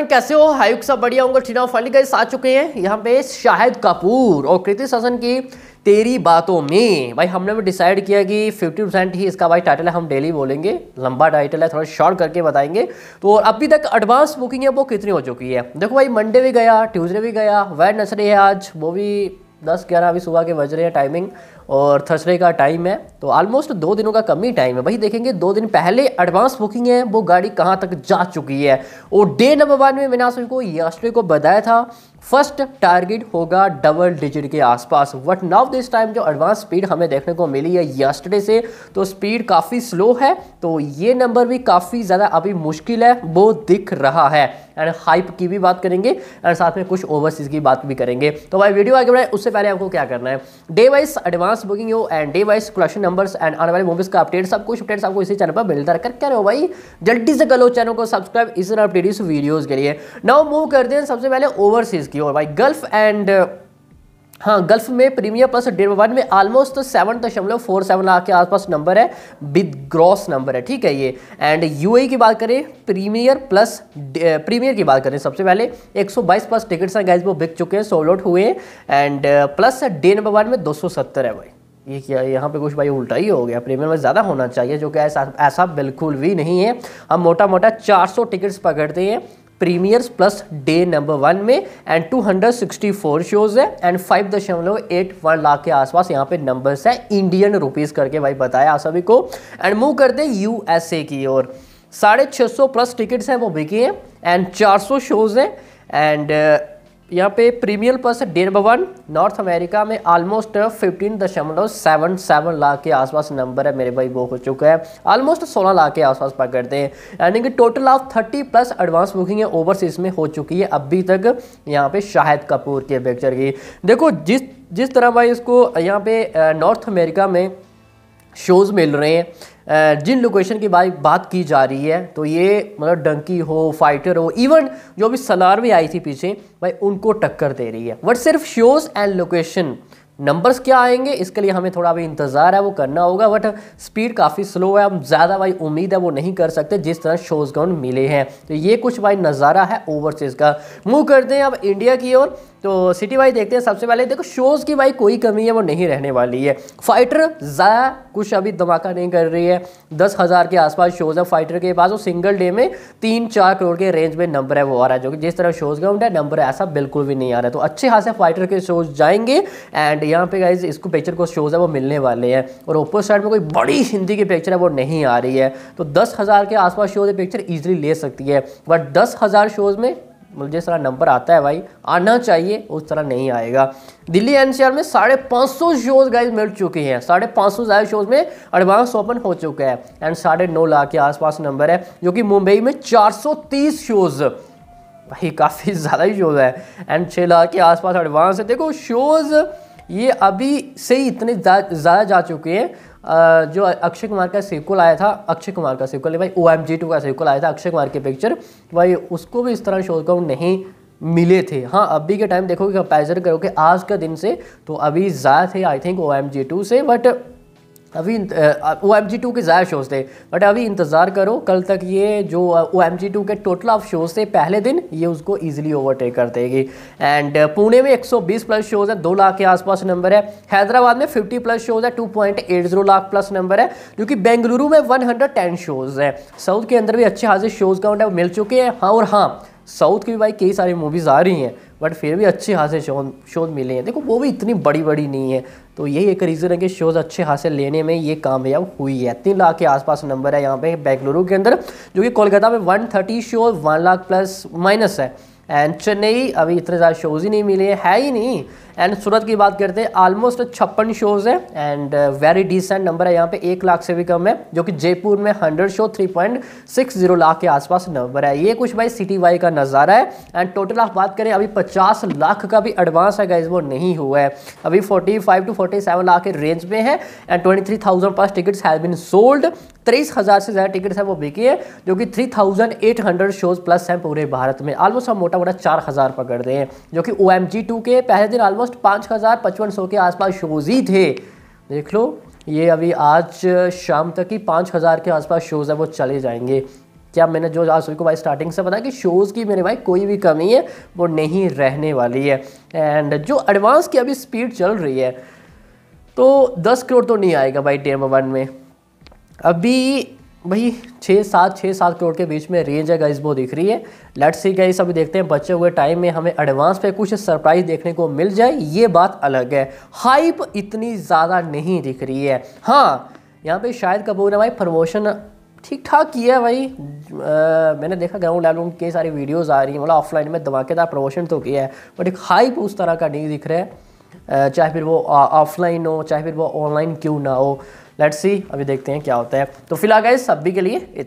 everyone कैसे हो हायुक सब बढ़िया होंगे ठीक ठीना फाइनली गाइस आ चुके हैं यहाँ पे शाहिद कपूर और कृति सासन की तेरी बातों में भाई हमने भी डिसाइड किया कि 50 परसेंट ही इसका भाई टाइटल है हम डेली बोलेंगे लंबा टाइटल है थोड़ा शॉर्ट करके बताएंगे तो और अभी तक एडवांस बुकिंग है वो कितनी हो चुकी है देखो भाई मंडे भी गया ट्यूजडे भी गया वेडनेसडे है आज वो भी दस ग्यारह अभी सुबह के बज रहे हैं टाइमिंग और थर्सडे का टाइम है तो ऑलमोस्ट दो दिनों का कम ही टाइम है वही देखेंगे दो दिन पहले एडवांस बुकिंग है वो गाड़ी कहाँ तक जा चुकी है और डे नंबर वन में मैंने आपको यस्टरडे को बताया था फर्स्ट टारगेट होगा डबल डिजिट के आसपास वट नाउ दिस टाइम जो एडवांस स्पीड हमें देखने को मिली है यास्टरडे से तो स्पीड काफ़ी स्लो है तो ये नंबर भी काफ़ी ज़्यादा अभी मुश्किल है वो दिख रहा है एंड हाइप की भी बात करेंगे एंड साथ में कुछ ओवरसीज़ की बात भी करेंगे तो भाई वीडियो आगे बढ़ाए उससे सबसे पहले आपको क्या करना है डे वाइज एडवांस बुकिंग हो and day wise collection numbers and आने वाले मूवीज़ का अपडेट सब कुछ अपडेट्स आपको इसी चैनल पर मिलता रखकर क्या रहे हो भाई जल्दी से गलो चैनल को सब्सक्राइब इस अपडेट इस वीडियोज़ के लिए नाउ मूव करते हैं सबसे पहले ओवरसीज़ की और भाई गल्फ एंड हाँ गल्फ में प्रीमियर प्लस वन में ऑलमोस्ट सेवन दशमलव फोर सेवन लाख के आसपास नंबर है विद ग्रॉस नंबर है ठीक है ये एंड यूएई e की बात करें प्रीमियर प्लस प्रीमियर की बात करें सबसे पहले 122 प्लस टिकट्स हैं गाइज वो बिक चुके हैं सोल्ड आउट हुए and plus day number one में 270 है भाई ये क्या यहाँ पे कुछ भाई उल्टा ही हो गया प्रीमियर में ज़्यादा होना चाहिए जो कि ऐसा ऐसा बिल्कुल भी नहीं है हम मोटा मोटा 400 टिकट्स पकड़ते हैं premieres plus day number one में एंड 264 शोज है एंड वन लाख के आसपास यहाँ पे नंबर्स है इंडियन रुपीस करके भाई बताया आप सभी को एंड मूव करते हैं यूएसए की ओर साढ़े छः सौ प्लस टिकट्स हैं वो बिकी हैं एंड 400 शोज हैं एंड यहाँ पे premiere plus day one North America में ऑलमोस्ट फिफ्टीन दशमलव सेवन सेवन लाख के आसपास नंबर है मेरे भाई वो हो चुका है ऑलमोस्ट सोलह लाख के आसपास पकड़ते हैं यानी कि total of thirty plus advance booking overseas में हो चुकी है अभी तक यहाँ पे शाहिद कपूर के पिक्चर की देखो जिस जिस तरह भाई इसको यहाँ पे नॉर्थ अमेरिका में शोज़ मिल रहे हैं जिन लोकेशन की बात की जा रही है तो ये मतलब डंकी हो फाइटर हो इवन जो भी सनार में आई थी पीछे भाई उनको टक्कर दे रही है बट सिर्फ शोज़ एंड लोकेशन नंबर्स क्या आएंगे इसके लिए हमें थोड़ा अभी इंतज़ार है वो करना होगा बट स्पीड काफ़ी स्लो है हम ज़्यादा भाई उम्मीद है वो नहीं कर सकते जिस तरह शोज ग्राउंड मिले हैं तो ये कुछ भाई नज़ारा है ओवरसीज़ का मूव करते हैं अब इंडिया की ओर तो सिटी वाइज देखते हैं सबसे पहले देखो शोज़ की भाई कोई कमी है वो नहीं रहने वाली है फाइटर ज़्यादा कुछ अभी धमाका नहीं कर रही है दस हज़ार के आसपास शोज़ है फाइटर के पास वो सिंगल डे में तीन चार करोड़ के रेंज में नंबर है वो आ रहा है जो कि जिस तरह शोज़ का उनका नंबर ऐसा बिल्कुल भी नहीं आ रहा है तो अच्छे खासे फाइटर के शोज़ जाएंगे एंड यहाँ पे गाइज इसको पिक्चर को शोज़ है वो मिलने वाले हैं और ओप्पो साइड में कोई बड़ी हिंदी की पिक्चर है वो नहीं आ रही है तो दस हज़ार के आसपास शोज़ पिक्चर ईजिली ले सकती है बट दस हज़ार शोज़ में मतलब जिस तरह नंबर आता है भाई आना चाहिए उस तरह नहीं आएगा दिल्ली एनसीआर में साढ़े पाँच सौ शोज गाइज मिल चुके हैं साढ़े पाँच सौ ज़्यादा शोज में एडवांस ओपन हो चुका है एंड साढ़े नौ लाख के आसपास नंबर है जो कि मुंबई में चार सौ तीस शोज़ भाई काफ़ी ज़्यादा ही शोज़ है एंड छः लाख के आसपास एडवांस है देखो शोज़ ये अभी से ही इतने ज़्यादा जा चुके हैं जो अक्षय कुमार का सीक्वल आया था अक्षय कुमार का सीक्वल भाई ओ एम जी टू का सीक्वल आया था अक्षय कुमार की पिक्चर भाई उसको भी इस तरह शोर काउंट नहीं मिले थे हाँ अभी के टाइम देखोगे कंपेरिजन करोगे आज का दिन से तो अभी ज़्यादा थे I think O M G two से बट अभी ओ एम जी टू के ज़्यादा शोज़ थे बट अभी इंतज़ार करो कल तक ये जो ओ एम जी टू के टोटल ऑफ शोज़ थे पहले दिन ये उसको ईजिली ओवरटेक कर देगी एंड पुणे में 120 प्लस शोज़ है दो लाख के आसपास नंबर है हैदराबाद में 50 प्लस शोज़ है 2.80 लाख प्लस नंबर है जो कि बेंगलुरु में 110 शोज़ है साउथ के अंदर भी अच्छे खासे शोज़ काउंट है मिल चुके हैं हाँ और हाँ साउथ की भी भाई कई सारी मूवीज़ आ रही हैं बट फिर भी अच्छे खासे शो शोध मिले हैं देखो वो भी इतनी बड़ी बड़ी नहीं है तो यही एक रीज़न है कि शोज अच्छे खासे लेने में ये कामयाब हुई है तीन लाख के आसपास नंबर है यहाँ पे बेंगलुरु के अंदर जो कि कोलकाता में 130 शोज 1 लाख प्लस माइनस है एंड चेन्नई अभी इतने ज़्यादा शोज़ ही नहीं मिले है ही नहीं एंड सूरत की बात करते हैं आलमोस्ट छप्पन शोज़ है एंड वेरी डिसेंट नंबर है यहाँ पे एक लाख से भी कम है जो कि जयपुर में hundred show three point six zero lakh के आसपास नंबर है ये कुछ भाई सिटी वाई का नज़ारा है एंड टोटल आप बात करें अभी पचास लाख का भी एडवांस है गाइज वो नहीं हुआ है अभी forty five to forty seven lakh के रेंज में है एंड ट्वेंटी थ्री थाउजेंड पास टिकट्स हैव बिन सोल्ड तेईस हज़ार से ज़्यादा टिकट्स हैं वो बिकी है जो कि three thousand eight hundred shows plus हैं पूरे भारत में ऑलमोस्ट हम मोटा मोटा चार हज़ार पकड़ रहे हैं जो कि ओ एम जी टू के पहले दिन ऑलमोस्ट पाँच हज़ार पचपन सौ के आसपास शोज़ ही थे देख लो ये अभी आज शाम तक ही पाँच हज़ार के आसपास शोज़ हैं वो चले जाएंगे क्या मैंने जो आज को भाई स्टार्टिंग से बताया कि शोज़ की मेरे भाई कोई भी कमी है वो नहीं रहने वाली है एंड जो एडवांस की अभी स्पीड चल रही है तो दस करोड़ तो नहीं आएगा भाई डेम वन में अभी भाई छः सात छः सात करोड़ के बीच में रेंज है गाइस वो दिख रही है लेट्स सी गाइस अभी देखते हैं बचे हुए टाइम में हमें एडवांस पे कुछ सरप्राइज देखने को मिल जाए ये बात अलग है हाइप इतनी ज़्यादा नहीं दिख रही है हाँ यहाँ पे शायद कपूर ने भाई प्रमोशन ठीक ठाक किया है भाई आ, मैंने देखा ग्राउंड लेवल कई सारी वीडियोज़ आ रही हैं मतलब ऑफलाइन में धमाकेदार प्रमोशन तो किया है बट एक हाइप उस तरह का नहीं दिख रहा है चाहे फिर वो ऑफलाइन हो चाहे फिर वो ऑनलाइन क्यों ना हो लेट्स सी अभी देखते हैं क्या होता है तो फिलहाल इस सभी के लिए